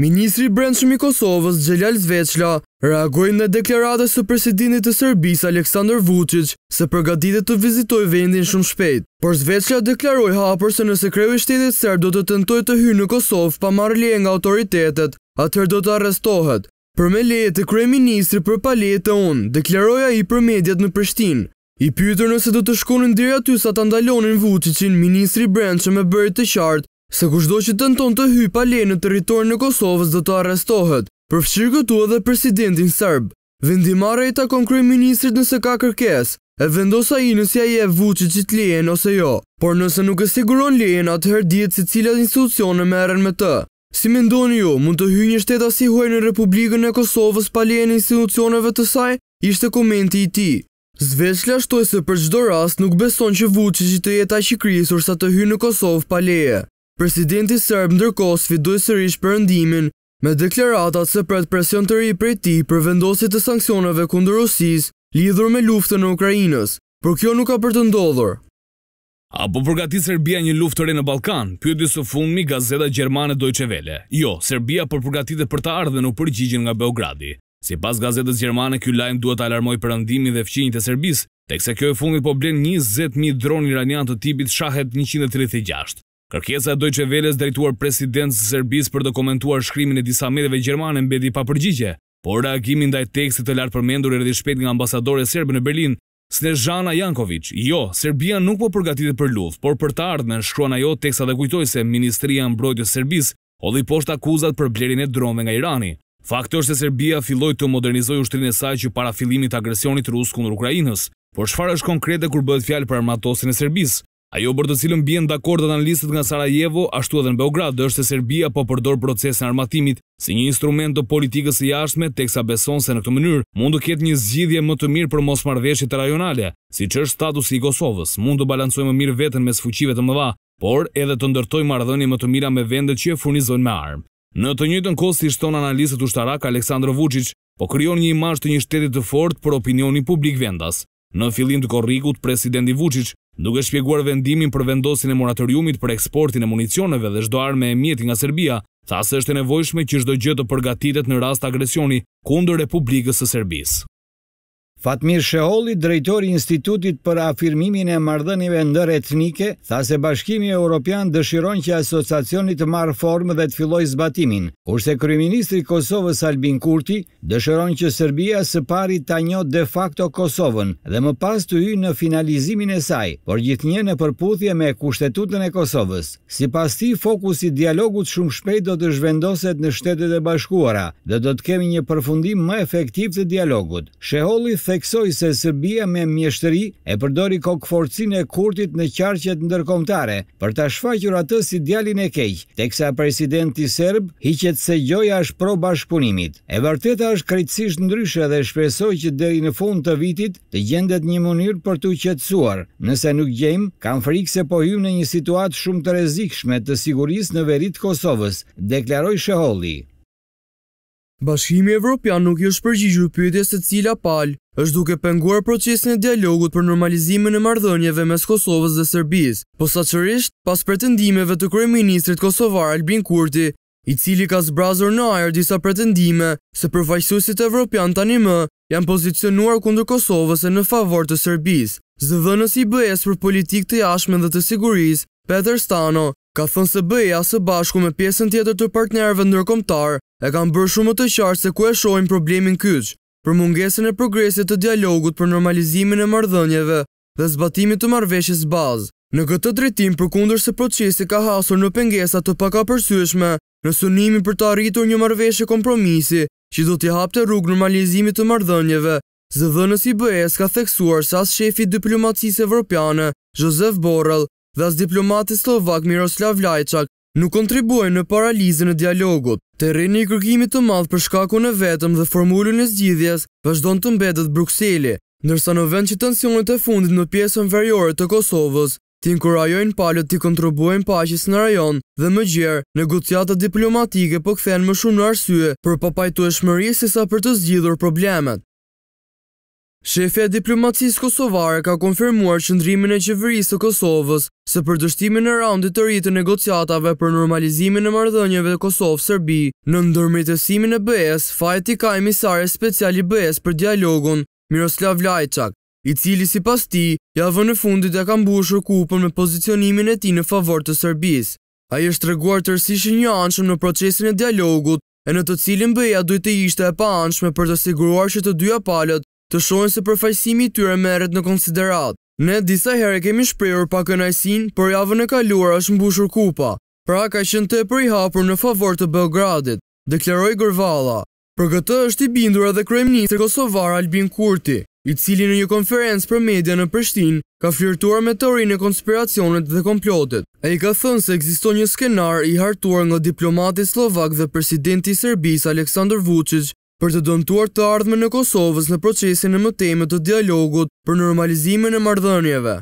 Ministri Brendshëm i Kosovës, Gjelal Zveçla, reagojnë në deklaratës së presidinit të Serbis, Aleksandr Vucic, se e të vizitoj vendin shumë shpejt. Por Zveçla deklaroj hapër se nëse kreve shtetit serb do të tentoj të hyrë në Kosovë pa marrë leje nga autoritetet, atër do të arrestohet. Për me leje të kre ministri për pa leje të unë, deklaroja i për mediat në Prishtin. I pyëtër nëse do të shkonin dirë aty sa të ndalonin Vucicin, ministri Brendshëm e bërë të qartë Se kushdo që të nëton të pa lejë në teritorin në Kosovës dhe të arrestohet, përfshirë këtu edhe presidentin sërbë. Vendimare i ta konkrej ministrit nëse ka kërkes, e vendosa i nësi a je vuqit që të ose jo, por nëse nuk e siguron lejën atëherë djetë si cilat institucione meren me të. Si me ndoni ju, mund të një shteta si huaj në Republikën e Kosovës pa lejën institucioneve të saj, ishte komenti i ti. Zveçla shtoj se për gjdo rast nuk beson që vuqit që të jetaj shikrisur sa të hynë në Kosovë pa Presidenti Serb ndërkohë sfidoi sërish përndimin me deklarata se pret presion të ri prej tij për vendosit të sanksioneve kundër Rusisë lidhur me luftën në Ukrainë, por kjo nuk ka për të ndodhur. A po përgatit Serbia një luft të re në Balkan, pjot disë fund gazeta Gjermane Dojqe Vele. Jo, Serbia po përgatit e për të ardhe nuk përgjigjin nga Beogradi. Si pas gazetës Gjermane, kjo lajmë duhet të alarmoj për dhe fqinjit e Serbis, tek se kjo e fundit po blenë 20.000 dron iranian të tipit shahet 136. Kërkesa e Deutsche Welles drejtuar presidentës së Serbisë për dokumentuar shkrimin e disa mediave gjermane mbeti pa përgjigje, por reagimi ndaj tekstit të lartë përmendur erdhi shpejt nga ambasadore serbe në Berlin, Snežana Janković. Jo, Serbia nuk po përgatitet për luftë, por për të ardhmen shkruan ajo teksa dhe kujtoi se Ministria e Mbrojtjes së Serbisë hodhi poshtë akuzat për blerjen e dronëve nga Irani. Fakti është se Serbia filloi të modernizojë ushtrinë e saj që para fillimit të agresionit rus kundër Ukrainës. Por çfarë është konkrete kur bëhet fjalë për armatosjen e Serbisë? Ajo për të cilën bjen dhe akordat analistët nga Sarajevo, ashtu edhe në Beograd, dhe është se Serbia po përdor procesin armatimit, si një instrument të politikës i ashtme, teksa beson se në këtë mënyrë të ketë një zgjidhje më të mirë për mos marveshje rajonale, si që është status i Kosovës, mund të balancoj më mirë vetën me sfuqive të mëdha, por edhe të ndërtoj mardhëni më të mira me vendet që e furnizojnë me armë. Në të njëtën kosë si shton analistët ushtarak Aleksandr Vucic, po kryon një imaj të një shtetit të fort për opinioni publik vendas. Në fillim të korrikut, presidenti Vucic duke shpjeguar vendimin për vendosin e moratoriumit për eksportin e municioneve dhe shdo arme e mjeti nga Serbia, thasë është e nevojshme që shdo gjëtë përgatitet në rast agresioni kundër Republikës e Serbisë. Fatmir Sheholi, drejtori i Institutit për Afirmimin e Marrëdhënieve Etnike, tha se Bashkimi Evropian dëshiron që asociacioni të marrë formë dhe të fillojë zbatimin, kurse Kryeministri i Kosovës Albin Kurti dëshiron që Serbia së pari ta njohë de facto Kosovën dhe më pas të hyjë në finalizimin e saj, por gjithnjë në përputhje me Kushtetutën e Kosovës. Sipas tij, fokusi i dialogut shumë shpejt do të zhvendoset në Shtetet e Bashkuara dhe do të kemi një përfundim më efektiv të dialogut. Sheholi theksoj se Serbia me mjeshtëri e përdori kokëforcin e kurtit në qarqet ndërkomtare për të shfaqur atës i djalin e kej, teksa presidenti Serb hiqet se gjoja është pro bashkëpunimit. E vërteta është krejtësisht ndryshe dhe shpresoj që deri në fund të vitit të gjendet një mënyrë për të qetsuar. Nëse nuk gjejmë, kam frikë se po hymë në një situatë shumë të rezikshme të siguris në verit Kosovës, deklaroj Sheholli. Bashkimi Evropian nuk i është përgjigjur pyetjes se cila pal është duke penguar procesin e dialogut për normalizimin e marrëdhënieve mes Kosovës dhe Serbisë, posaçërisht pas pretendimeve të kryeministrit kosovar Albin Kurti, i cili ka zbrazur në ajër disa pretendime se përfaqësuesit evropian tani më janë pozicionuar kundër Kosovës e në favor të Serbisë. Zëdhënës i bëjes për politikë të jashtme dhe të sigurisë, Peter Stano, Ka thënë se bëja së bashku me pjesën tjetër të partnerve nërkomtar e kanë bërë shumë të qarë se ku e shojnë problemin kyç, për mungesën e progresit të dialogut për normalizimin e mardhënjeve dhe zbatimit të marveshës bazë. Në këtë drejtim për kundër se procesi ka hasur në pengesa të paka përsyshme në sunimi për të arritur një marveshë kompromisi që do t'i hapte rrugë normalizimit të mardhënjeve, zëdhënës i bëjes ka theksuar sas shefi diplomacisë evropiane, Josef Borrell, dhe as diplomati Slovak Miroslav Lajçak nuk kontribuojnë në paralizën e dialogut. Terreni i kërkimit të madh për shkakun e vetëm dhe formulën e zgjidhjes vazhdon të mbetet Bruxelli, ndërsa në vend që tensionet e fundit në pjesën veriore të Kosovës të inkurajojnë palët të kontribuojnë pashis në rajon dhe më gjerë negociata diplomatike po kthehen më shumë në arsye për papajtueshmëri sesa për të zgjidhur problemet. Shefe e diplomatisë Kosovare ka konfirmuar qëndrimin e qeverisë të Kosovës se për dështimin e randit të rritë negociatave për normalizimin e mardhënjeve të Kosovë-Sërbi në ndërmëritësimin e BES, fajt i ka emisare speciali BES për dialogun Miroslav Lajçak, i cili si pas ti, javë në fundit e kam bushur kupën me pozicionimin e ti në favor të Sërbis. A i është reguar të rësishë një anshëm në procesin e dialogut e në të cilin bëja dujtë i ishte e pa anshme për të siguruar që të dyja palët të shohen se përfaqësimi tyre merret në konsiderat. Ne disa herë kemi shprehur pa kënaqësinë, por javën e kaluar është mbushur kupa. Pra ka qenë tepër i hapur në favor të Beogradit, deklaroi Gërvala. Për këtë është i bindur edhe kryeministri kosovar Albin Kurti, i cili në një konferencë për media në Prishtinë ka flirtuar me teori e konspiracionet dhe komplotet. E i ka thënë se egziston një skenar i hartuar nga diplomati slovak dhe presidenti Serbis Aleksandr Vucic për të dëmtuar të ardhme në Kosovës në procesin e mëtejme të dialogut për normalizimin e mardhënjeve.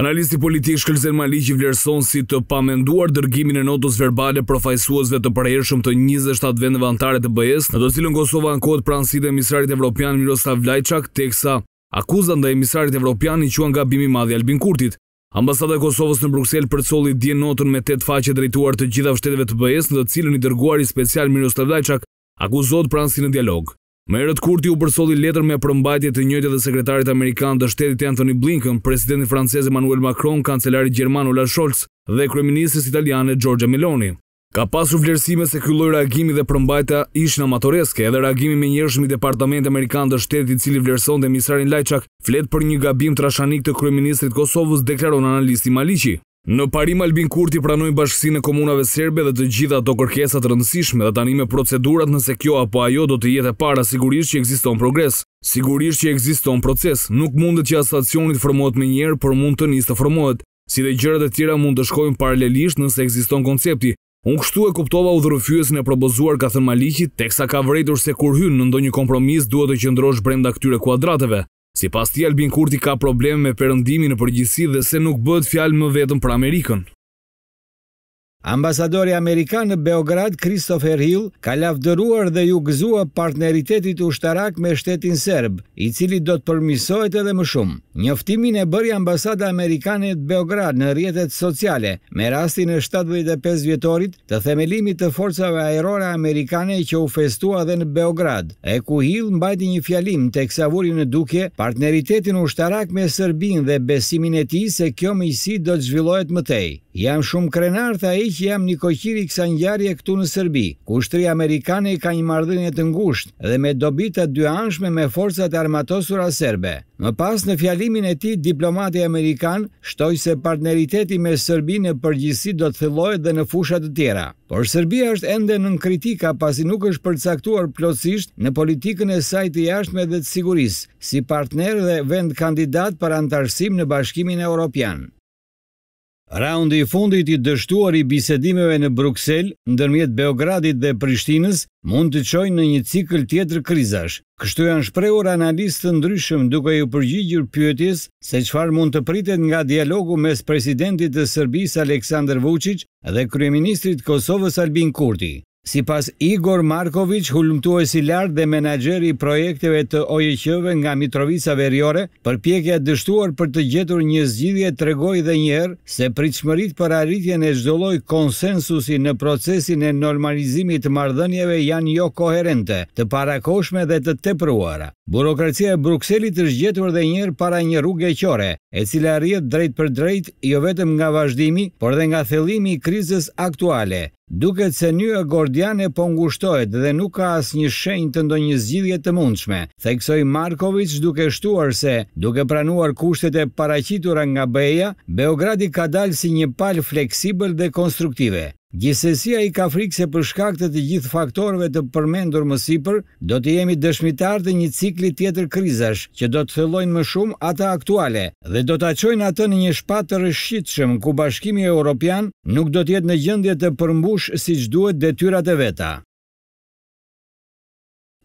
Analisti politik Shkëllzen Maliqi vlerëson si të pamenduar dërgimin e notës verbale profajsuazve të përhershëm të 27 vendeve antare të bëjes, në të cilën Kosova në kohët e emisarit evropian Miroslav Lajçak, teksa akuzan ndaj emisarit evropian i quen nga bimi madhi Albin Kurtit. Ambasada e Kosovës në Bruxelles për soli dje notën me 8 faqe drejtuar të gjitha shteteve të bëjes, në të cilën i dërguar i special Miroslav Lajçak akuzot pranë si në dialog. Me kurti u përsodhi letër me përmbajtje të njëjtë dhe sekretarit Amerikan dhe shtetit Anthony Blinken, presidenti francez Emmanuel Macron, kancelari Gjerman Olaf Scholz dhe kreministës italiane Gjorgja Meloni. Ka pasur vlerësime se kylloj reagimi dhe përmbajtja ishin në amatoreske edhe reagimi me njërshmi Departament Amerikan dhe shtetit i cili vlerëson dhe emisarin Lajçak flet për një gabim të rashanik të kreministrit Kosovus, deklaron analisti Maliqi. Në parim Albin Kurti pranoj bashkësi në komunave serbe dhe të gjitha të kërkesat rëndësishme dhe tani me procedurat nëse kjo apo ajo do të jetë e para sigurisht që eksiston progres, sigurisht që eksiston proces, nuk mundet që asacionit formohet me njerë, për mund të njës të formohet, si dhe gjërët e tjera mund të shkojnë paralelisht nëse eksiston koncepti. Unë kështu e kuptova u dhërëfyës në probozuar ka thëmalikit, teksa ka vrejtur se kur hynë në ndonjë kompromis duhet të qëndrosh brenda këtyre kuadrateve. Si pas tjelbin kurti ka probleme me përëndimi në përgjithsi dhe se nuk bët fjalë më vetëm për Amerikën. Ambasadori Amerikan në Beograd, Christopher Hill, ka lafderuar dhe ju gëzua partneritetit u shtarak me shtetin Serb, i cili do të përmisojt edhe më shumë. Njoftimin e bëri ambasada Amerikanit Beograd në rjetet sociale, me rastin e 75 vjetorit të themelimit të forcave aerora Amerikane që u festua dhe në Beograd, e ku Hill mbajti një fjalim të eksavurin në duke partneritetin u shtarak me Serbin dhe besimin e ti se kjo me do të zhvillohet mëtej. Jam shumë krenar, tha i, që jam një i kësa ngjarje këtu në Serbi, ku ushtria amerikane ka një marrëdhënie të ngushtë dhe me dobi të anshme me forcat e armatosura serbe. Më pas në fjalimin e tij diplomati amerikan shtoi se partneriteti me Serbinë në përgjithësi do të fillohet edhe në fusha të tjera. Por Serbia është ende nën kritika pasi nuk është përcaktuar plotësisht në politikën e saj të jashtme dhe të sigurisë si partner dhe vend kandidat për antarësim në Bashkimin Evropian. Raundi i fundit i dështuar i bisedimeve në Bruxelles, ndërmjet Beogradit dhe Prishtinës, mund të qojnë në një cikl tjetër krizash. Kështu janë shprehur analistë të ndryshëm duke u përgjigjur pyetjes se çfarë mund të pritet nga dialogu mes presidentit të Serbisë Aleksandar Vučić dhe kryeministrit të Kosovës Albin Kurti. Si pas Igor Markovic, hulmtu e si lartë dhe menageri i projekteve të OJQ-ve nga Mitrovica Verjore, për pjekja dështuar për të gjetur një zgjidhje të regoj dhe njerë, se pritë shmërit për arritjen e zdoloj konsensusi në procesin e normalizimit mardhënjeve janë jo koherente, të parakoshme dhe të tepruara. Burokracia e Bruxellit është gjetur dhe njerë para një rrugë e qore, e cila rrjet drejt për drejt jo vetëm nga vazhdimi, por dhe nga thelimi i krizës aktuale duket se një e Gordiane po ngushtojt dhe nuk ka as një shenj të ndo një zgjidhje të mundshme, theksoj Markovic duke shtuar se, duke pranuar kushtet e paracitura nga beja, Beogradi ka dalë si një palë fleksibël dhe konstruktive. Gjithsesia i ka frikë se për shkak të gjithë faktorve të përmendur më sipër, do të jemi dëshmitar të një cikli tjetër krizash që do të fillojnë më shumë ata aktuale dhe do të aqojnë atë në një shpat të rëshqitëshëm ku bashkimi e Europian nuk do të jetë në gjendje të përmbush si që duhet dhe tyrat e veta.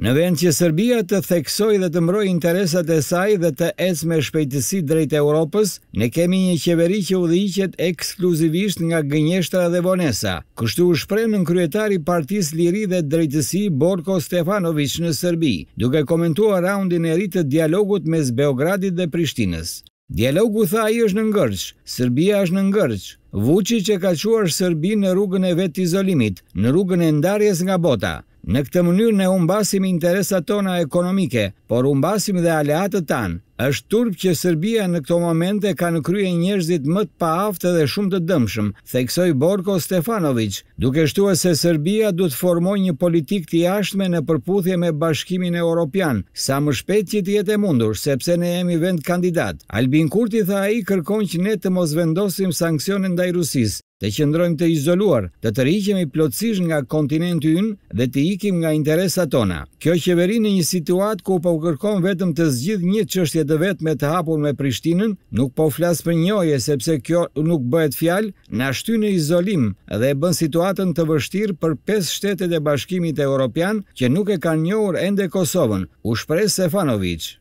Në vend që Serbia të theksoj dhe të mbrojë interesat e saj dhe të ecë me shpejtësi drejt Evropës, ne kemi një qeveri që udhëhiqet ekskluzivisht nga gënjeshtra dhe vonesa. Kështu u shpreh në kryetari i Partisë Liri dhe Drejtësi Borko Stefanović në Serbi, duke komentuar raundin e ri të dialogut mes Beogradit dhe Prishtinës. Dialogu tha i është në ngërç, Serbia është në ngërç. vuqi që ka çuar Serbinë në rrugën e izolimit, në rrugën e ndarjes nga bota. Në këtë mënyrë ne umbasim interesat tona ekonomike, por umbasim dhe aleatët tanë. Është turp që Serbia në këto momente ka në krye njerëzit më të paaftë dhe shumë të dëmshëm, theksoj Borko Stefanovic, duke shtua se Serbia du të formoj një politik të jashtme në përputhje me bashkimin e Europian, sa më shpet që të jetë e mundur, sepse ne jemi vend kandidat. Albin Kurti tha i kërkon që ne të mos vendosim sankcionin dhe i Rusisë, të qëndrojmë të izoluar, të të rikjemi plotësish nga kontinentu ynë dhe të ikim nga interesa tona. Kjo qeveri në një situatë ku po kërkom vetëm të zgjith një qështje të vetë me të hapur me Prishtinën, nuk po flasë për njoje sepse kjo nuk bëhet fjalë, në ashty në izolim dhe e bën situatën të vështirë për 5 shtetet e bashkimit e Europian që nuk e kanë njohur ende Kosovën, u shpresë Sefanovicë.